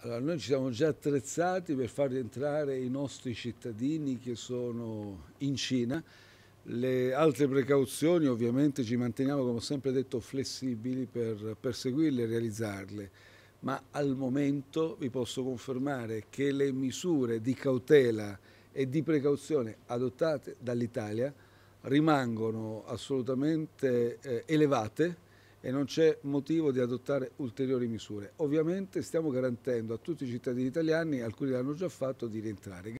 Allora, noi ci siamo già attrezzati per far rientrare i nostri cittadini che sono in Cina. Le altre precauzioni ovviamente ci manteniamo, come ho sempre detto, flessibili per perseguirle e realizzarle, ma al momento vi posso confermare che le misure di cautela e di precauzione adottate dall'Italia rimangono assolutamente eh, elevate e non c'è motivo di adottare ulteriori misure. Ovviamente stiamo garantendo a tutti i cittadini italiani, alcuni l'hanno già fatto, di rientrare.